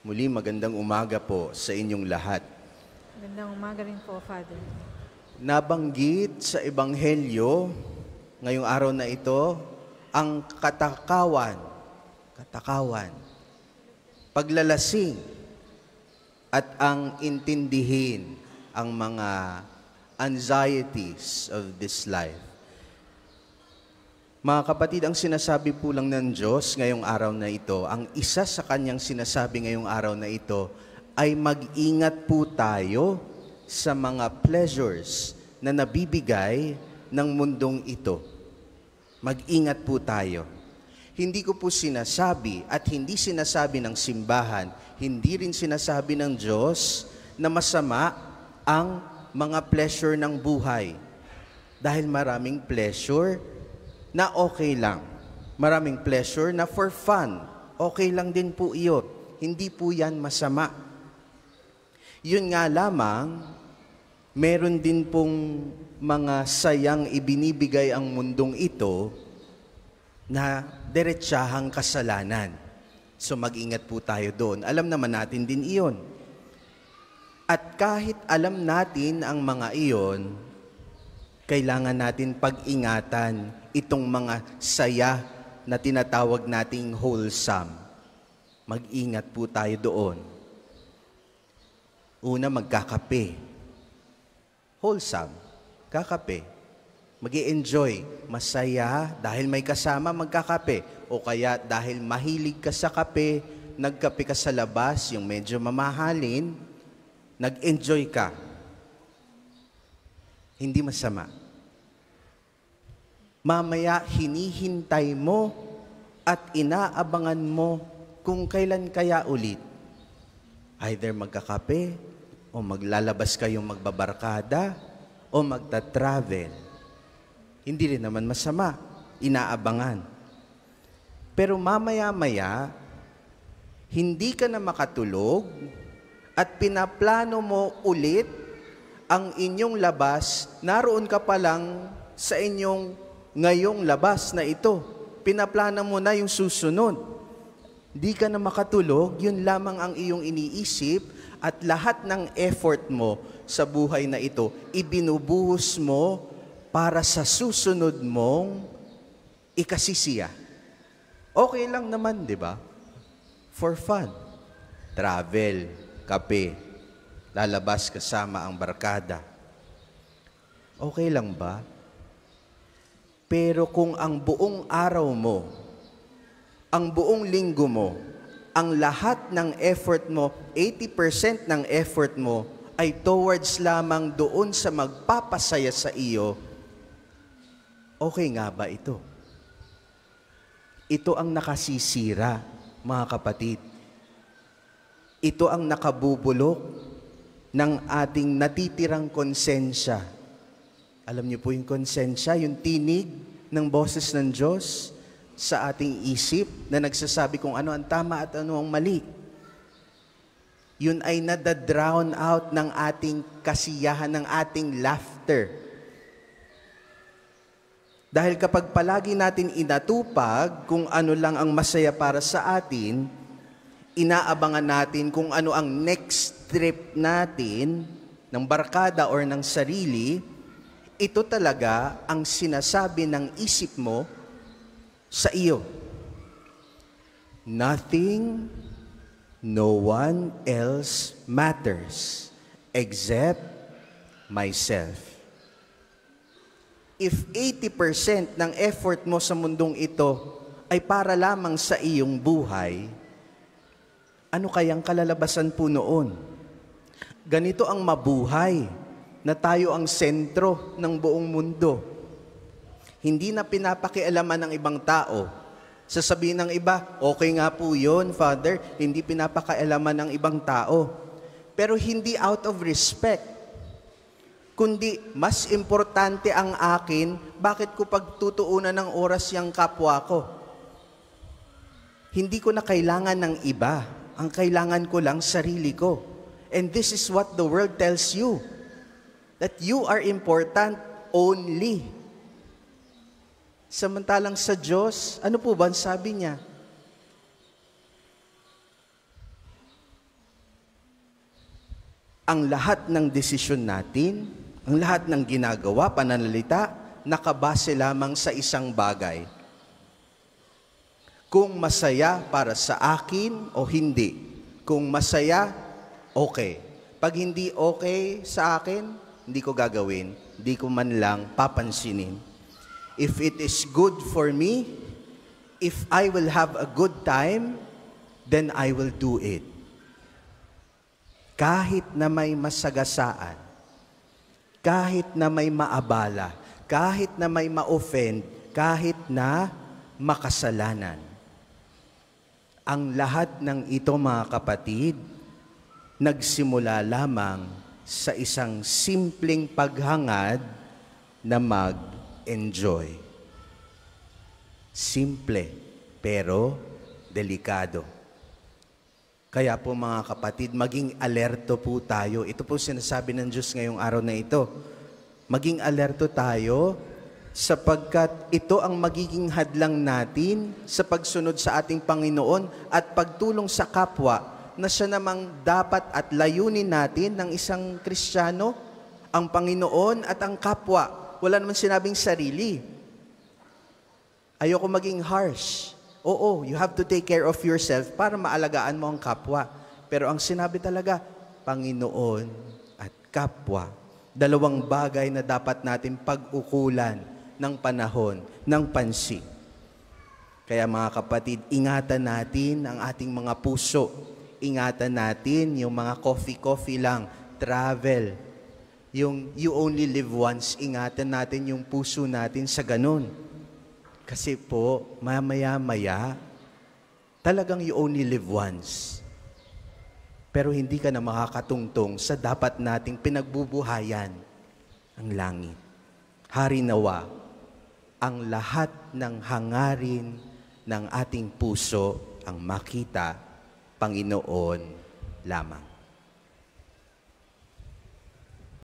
Muli magandang umaga po sa inyong lahat. Magandang umaga rin po, Father. Nabanggit sa Ebanghelyo ngayong araw na ito ang katakawan, katakawan, paglalasing at ang intindihin ang mga anxieties of this life. Mga kapatid, ang sinasabi po lang ng Diyos ngayong araw na ito, ang isa sa kanyang sinasabi ngayong araw na ito ay mag-ingat po tayo sa mga pleasures na nabibigay ng mundong ito. Mag-ingat po tayo. Hindi ko po sinasabi at hindi sinasabi ng simbahan, hindi rin sinasabi ng Diyos na masama ang mga pleasure ng buhay. Dahil maraming pleasure na okay lang. Maraming pleasure na for fun. Okay lang din po iyon. Hindi po yan masama. Yun nga lamang, meron din pong mga sayang ibinibigay ang mundong ito na diretsahang kasalanan. So mag-ingat po tayo doon. Alam naman natin din iyon. At kahit alam natin ang mga iyon, kailangan natin pag-ingatan itong mga saya na tinatawag nating wholesome. Mag-ingat po tayo doon. Una, magkakape. Wholesome. Kakape. mag enjoy Masaya dahil may kasama, magkakape. O kaya dahil mahilig ka sa kape, nagkape ka sa labas, yung medyo mamahalin, nag-enjoy ka hindi masama. Mamaya hinihintay mo at inaabangan mo kung kailan kaya ulit. Either magkakape, o maglalabas kayong magbabarkada, o magta-travel. Hindi rin naman masama. Inaabangan. Pero mamaya-maya, hindi ka na makatulog at pinaplano mo ulit ang inyong labas, naroon ka pa lang sa inyong ngayong labas na ito. Pinaplana mo na yung susunod. Di ka na makatulog, yun lamang ang iyong iniisip at lahat ng effort mo sa buhay na ito, ibinubuhos mo para sa susunod mong ikasisiya. Okay lang naman, di ba? For fun. Travel, kape, lalabas kasama ang barkada. Okay lang ba? Pero kung ang buong araw mo, ang buong linggo mo, ang lahat ng effort mo, 80% ng effort mo, ay towards lamang doon sa magpapasaya sa iyo, okay nga ba ito? Ito ang nakasisira, mga kapatid. Ito ang nakabubulok ng ating natitirang konsensya. Alam niyo po yung konsensya, yung tinig ng boses ng Diyos sa ating isip na nagsasabi kung ano ang tama at ano ang mali. Yun ay nadadrown out ng ating kasiyahan, ng ating laughter. Dahil kapag palagi natin inatupag kung ano lang ang masaya para sa atin, inaabangan natin kung ano ang next trip natin ng barkada or ng sarili, ito talaga ang sinasabi ng isip mo sa iyo. Nothing, no one else matters except myself. If 80% ng effort mo sa mundong ito ay para lamang sa iyong buhay, ano kayang kalalabasan po noon? Ganito ang mabuhay na tayo ang sentro ng buong mundo. Hindi na pinapakialaman ng ibang tao. Sasabihin ng iba, okay nga po yun, Father, hindi pinapakialaman ng ibang tao. Pero hindi out of respect, kundi mas importante ang akin, bakit ko pagtutuunan ng oras yung kapwa ko? Hindi ko na kailangan ng iba ang kailangan ko lang, sarili ko. And this is what the world tells you. That you are important only. Samantalang sa Diyos, ano po ba ang sabi niya? Ang lahat ng desisyon natin, ang lahat ng ginagawa, pananalita, nakabase lamang sa isang bagay – kung masaya para sa akin o hindi. Kung masaya, okay. Pag hindi okay sa akin, hindi ko gagawin. Hindi ko man lang papansinin. If it is good for me, if I will have a good time, then I will do it. Kahit na may masagasaan, kahit na may maabala, kahit na may ma-offend, kahit na makasalanan. Ang lahat ng ito mga kapatid, nagsimula lamang sa isang simpleng paghangad na mag-enjoy. Simple pero delikado. Kaya po mga kapatid, maging alerto po tayo. Ito po sinasabi ng Diyos ngayong araw na ito. Maging alerto tayo sapagkat ito ang magiging hadlang natin sa pagsunod sa ating Panginoon at pagtulong sa kapwa na siya namang dapat at layunin natin ng isang Kristiyano, ang Panginoon at ang kapwa. Wala naman sinabing sarili. Ayoko maging harsh. Oo, you have to take care of yourself para maalagaan mo ang kapwa. Pero ang sinabi talaga, Panginoon at kapwa. Dalawang bagay na dapat natin pag-ukulan ng panahon ng pansin. Kaya mga kapatid, ingatan natin ang ating mga puso. Ingatan natin yung mga coffee-coffee lang, travel. Yung you only live once, ingatan natin yung puso natin sa ganun. Kasi po, mamaya-maya, talagang you only live once. Pero hindi ka na makakatungtong sa dapat nating pinagbubuhayan ang langit. Hari nawa ang lahat ng hangarin ng ating puso ang makita Panginoon lamang.